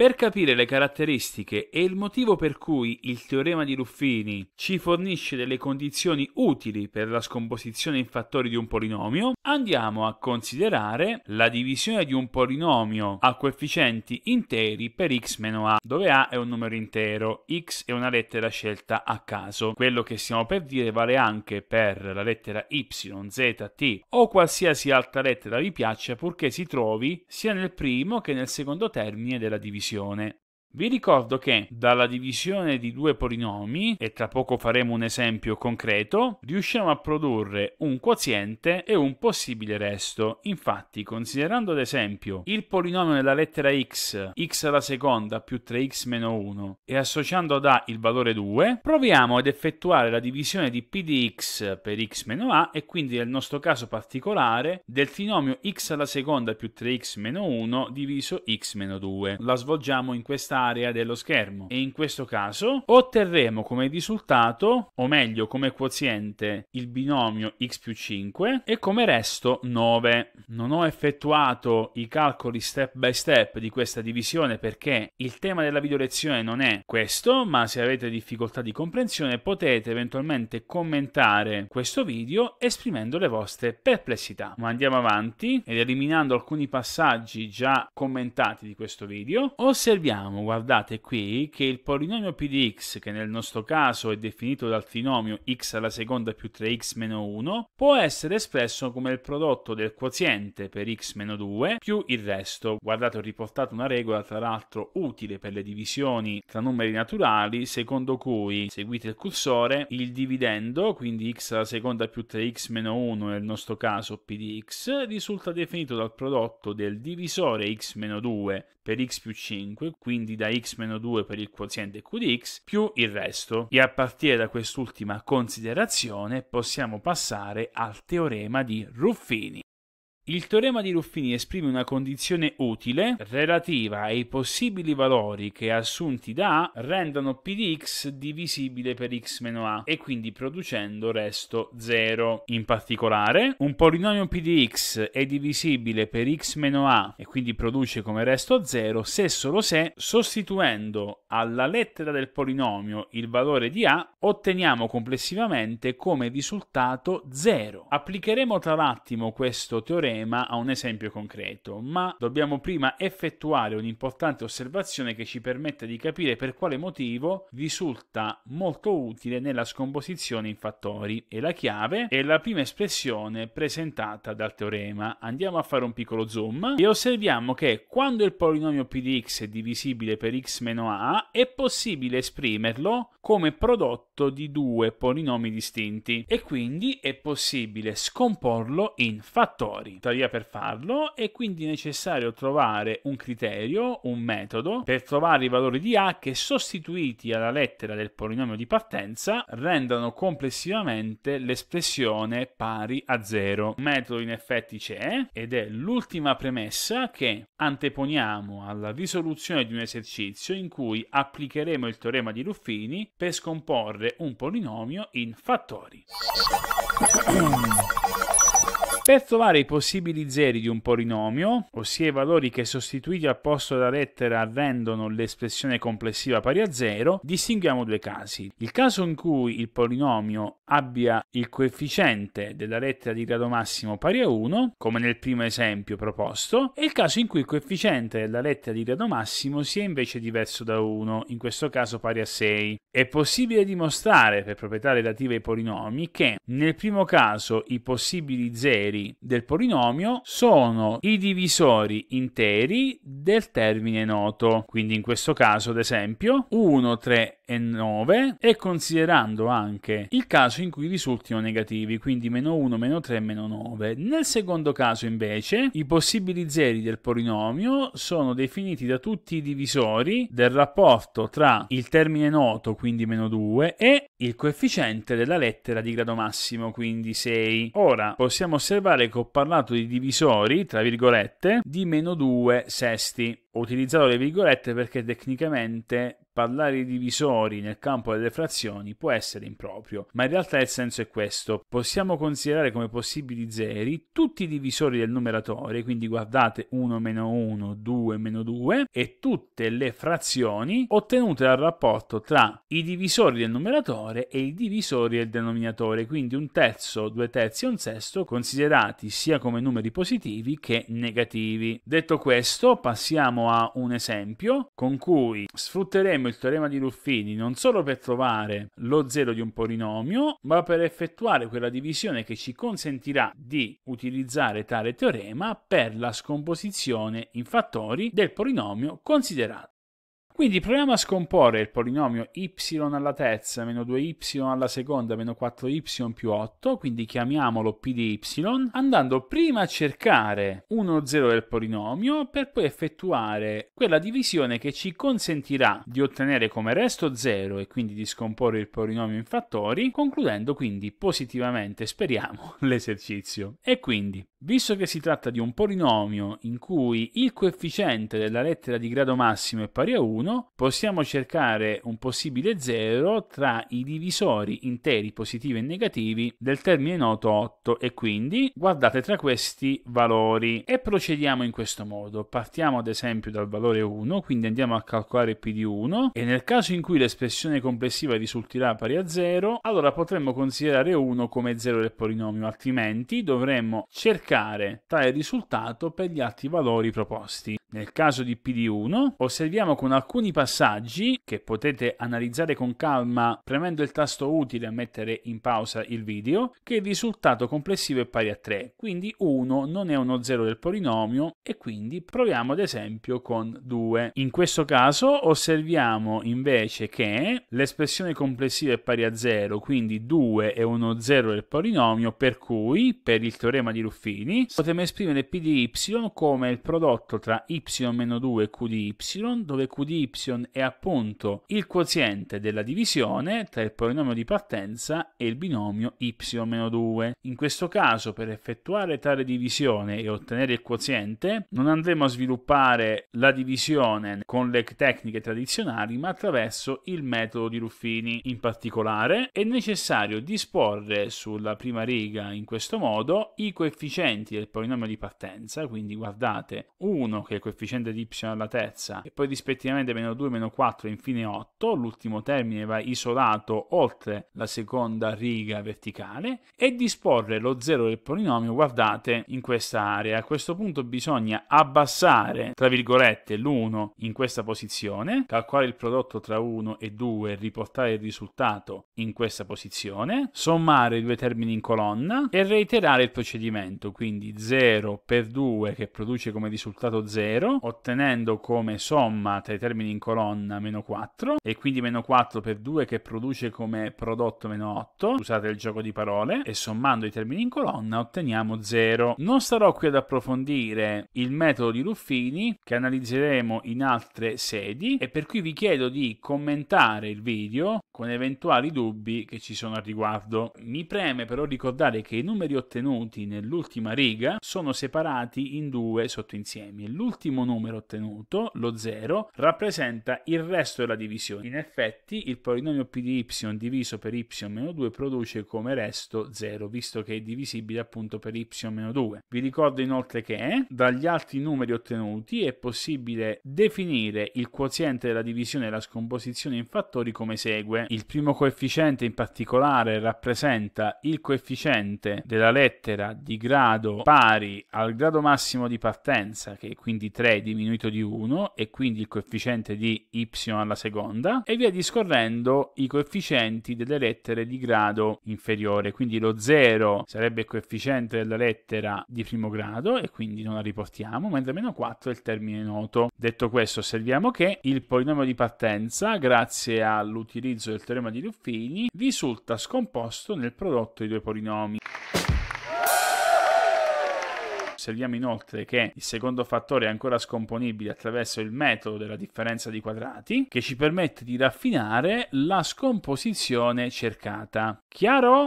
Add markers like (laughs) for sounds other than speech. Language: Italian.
Per capire le caratteristiche e il motivo per cui il teorema di Ruffini ci fornisce delle condizioni utili per la scomposizione in fattori di un polinomio, andiamo a considerare la divisione di un polinomio a coefficienti interi per x meno a, dove a è un numero intero, x è una lettera scelta a caso. Quello che stiamo per dire vale anche per la lettera y, z, t o qualsiasi altra lettera vi piaccia purché si trovi sia nel primo che nel secondo termine della divisione decisione vi ricordo che dalla divisione di due polinomi, e tra poco faremo un esempio concreto, riusciamo a produrre un quoziente e un possibile resto. Infatti, considerando ad esempio il polinomio della lettera x, x alla seconda più 3x meno 1, e associando ad a il valore 2, proviamo ad effettuare la divisione di p di x per x meno a e quindi nel nostro caso particolare del trinomio x alla seconda più 3x meno 1 diviso x meno 2. La svolgiamo in questa area dello schermo e in questo caso otterremo come risultato, o meglio come quoziente, il binomio x più 5 e come resto 9. Non ho effettuato i calcoli step by step di questa divisione perché il tema della video lezione non è questo, ma se avete difficoltà di comprensione potete eventualmente commentare questo video esprimendo le vostre perplessità. Ma andiamo avanti ed eliminando alcuni passaggi già commentati di questo video, osserviamo guardate qui, che il polinomio p di x, che nel nostro caso è definito dal trinomio x alla seconda più 3x meno 1, può essere espresso come il prodotto del quoziente per x meno 2 più il resto. Guardate, ho riportato una regola, tra l'altro utile per le divisioni tra numeri naturali, secondo cui, seguite il cursore, il dividendo, quindi x alla seconda più 3x meno 1 nel nostro caso p di x, risulta definito dal prodotto del divisore x meno 2 per x più 5, quindi da x meno 2 per il quoziente q di x, più il resto. E a partire da quest'ultima considerazione possiamo passare al teorema di Ruffini. Il teorema di Ruffini esprime una condizione utile relativa ai possibili valori che assunti da A rendono p di x divisibile per x meno a e quindi producendo resto 0. In particolare, un polinomio p di x è divisibile per x meno a e quindi produce come resto 0 se solo se sostituendo alla lettera del polinomio il valore di a otteniamo complessivamente come risultato 0. Applicheremo tra l'attimo questo teorema tema a un esempio concreto, ma dobbiamo prima effettuare un'importante osservazione che ci permette di capire per quale motivo risulta molto utile nella scomposizione in fattori e la chiave è la prima espressione presentata dal teorema. Andiamo a fare un piccolo zoom e osserviamo che quando il polinomio p di x è divisibile per x meno a è possibile esprimerlo come prodotto di due polinomi distinti e quindi è possibile scomporlo in fattori tuttavia per farlo è quindi necessario trovare un criterio, un metodo, per trovare i valori di A che sostituiti alla lettera del polinomio di partenza rendano complessivamente l'espressione pari a 0. Un metodo in effetti c'è ed è l'ultima premessa che anteponiamo alla risoluzione di un esercizio in cui applicheremo il teorema di Ruffini per scomporre un polinomio in fattori. Per trovare i possibili zeri di un polinomio, ossia i valori che sostituiti al posto della lettera rendono l'espressione complessiva pari a 0, distinguiamo due casi. Il caso in cui il polinomio abbia il coefficiente della lettera di grado massimo pari a 1, come nel primo esempio proposto, e il caso in cui il coefficiente della lettera di grado massimo sia invece diverso da 1, in questo caso pari a 6. È possibile dimostrare per proprietà relative ai polinomi che nel primo caso i possibili zeri divisori del polinomio sono i divisori interi del termine noto. Quindi in questo caso, ad esempio, 1, 3 e 9 e considerando anche il caso in cui risultino negativi, quindi meno 1, meno 3, meno 9. Nel secondo caso invece i possibili zeri del polinomio sono definiti da tutti i divisori del rapporto tra il termine noto, quindi meno 2, e il coefficiente della lettera di grado massimo, quindi 6. Ora possiamo osservare osservare che ho parlato di divisori, tra virgolette, di meno 2 sesti. Ho utilizzato le virgolette perché tecnicamente parlare di divisori nel campo delle frazioni può essere improprio, ma in realtà il senso è questo. Possiamo considerare come possibili zeri tutti i divisori del numeratore, quindi guardate 1 1, 2 2, e tutte le frazioni ottenute dal rapporto tra i divisori del numeratore e i divisori del denominatore, quindi un terzo, due terzi e un sesto considerati sia come numeri positivi che negativi. Detto questo, passiamo a un esempio con cui sfrutteremo il teorema di Ruffini non solo per trovare lo zero di un polinomio, ma per effettuare quella divisione che ci consentirà di utilizzare tale teorema per la scomposizione in fattori del polinomio considerato. Quindi proviamo a scomporre il polinomio y alla terza meno 2y alla seconda meno 4y più 8, quindi chiamiamolo p di y, andando prima a cercare 1, 0 del polinomio per poi effettuare quella divisione che ci consentirà di ottenere come resto 0 e quindi di scomporre il polinomio in fattori, concludendo quindi positivamente, speriamo, (laughs) l'esercizio. E quindi Visto che si tratta di un polinomio in cui il coefficiente della lettera di grado massimo è pari a 1, possiamo cercare un possibile 0 tra i divisori interi positivi e negativi del termine noto 8 e quindi guardate tra questi valori e procediamo in questo modo. Partiamo ad esempio dal valore 1, quindi andiamo a calcolare p di 1 e nel caso in cui l'espressione complessiva risulterà pari a 0, allora potremmo considerare 1 come 0 del polinomio, altrimenti dovremmo cercare cercare tale risultato per gli altri valori proposti. Nel caso di PD1 osserviamo con alcuni passaggi che potete analizzare con calma premendo il tasto utile a mettere in pausa il video che il risultato complessivo è pari a 3, quindi 1 non è uno 0 del polinomio e quindi proviamo ad esempio con 2. In questo caso osserviamo invece che l'espressione complessiva è pari a 0, quindi 2 è uno 0 del polinomio per cui per il teorema di Ruffini Pasolini, potremmo esprimere P di Y come il prodotto tra Y-2 e Q di Y, dove Q di Y è appunto il quoziente della divisione tra il polinomio di partenza e il binomio Y-2. In questo caso, per effettuare tale divisione e ottenere il quoziente, non andremo a sviluppare la divisione con le tecniche tradizionali, ma attraverso il metodo di Ruffini. In particolare, è necessario disporre sulla prima riga in questo modo i coefficienti coefficienti del polinomio di partenza, quindi guardate 1 che è il coefficiente di y alla terza e poi rispettivamente meno 2, meno 4 e infine 8, l'ultimo termine va isolato oltre la seconda riga verticale e disporre lo 0 del polinomio, guardate, in questa area. A questo punto bisogna abbassare, tra virgolette, l'1 in questa posizione, calcolare il prodotto tra 1 e 2 e riportare il risultato in questa posizione, sommare i due termini in colonna e reiterare il procedimento, quindi 0 per 2 che produce come risultato 0, ottenendo come somma tra i termini in colonna meno 4, e quindi meno 4 per 2 che produce come prodotto meno 8, usate il gioco di parole, e sommando i termini in colonna otteniamo 0. Non starò qui ad approfondire il metodo di Ruffini, che analizzeremo in altre sedi, e per cui vi chiedo di commentare il video, con eventuali dubbi che ci sono al riguardo. Mi preme però ricordare che i numeri ottenuti nell'ultima riga sono separati in due sottoinsiemi. L'ultimo numero ottenuto, lo 0, rappresenta il resto della divisione. In effetti il polinomio p di y diviso per y-2 produce come resto 0, visto che è divisibile appunto per y-2. Vi ricordo inoltre che eh, dagli altri numeri ottenuti è possibile definire il quoziente della divisione e la scomposizione in fattori come segue il primo coefficiente in particolare rappresenta il coefficiente della lettera di grado pari al grado massimo di partenza, che è quindi 3 diminuito di 1, e quindi il coefficiente di y alla seconda, e via discorrendo i coefficienti delle lettere di grado inferiore, quindi lo 0 sarebbe il coefficiente della lettera di primo grado, e quindi non la riportiamo, mentre meno 4 è il termine noto. Detto questo, osserviamo che il polinomio di partenza, grazie all'utilizzo del del teorema di Ruffini risulta scomposto nel prodotto dei due polinomi. Osserviamo inoltre che il secondo fattore è ancora scomponibile attraverso il metodo della differenza di quadrati, che ci permette di raffinare la scomposizione cercata. Chiaro?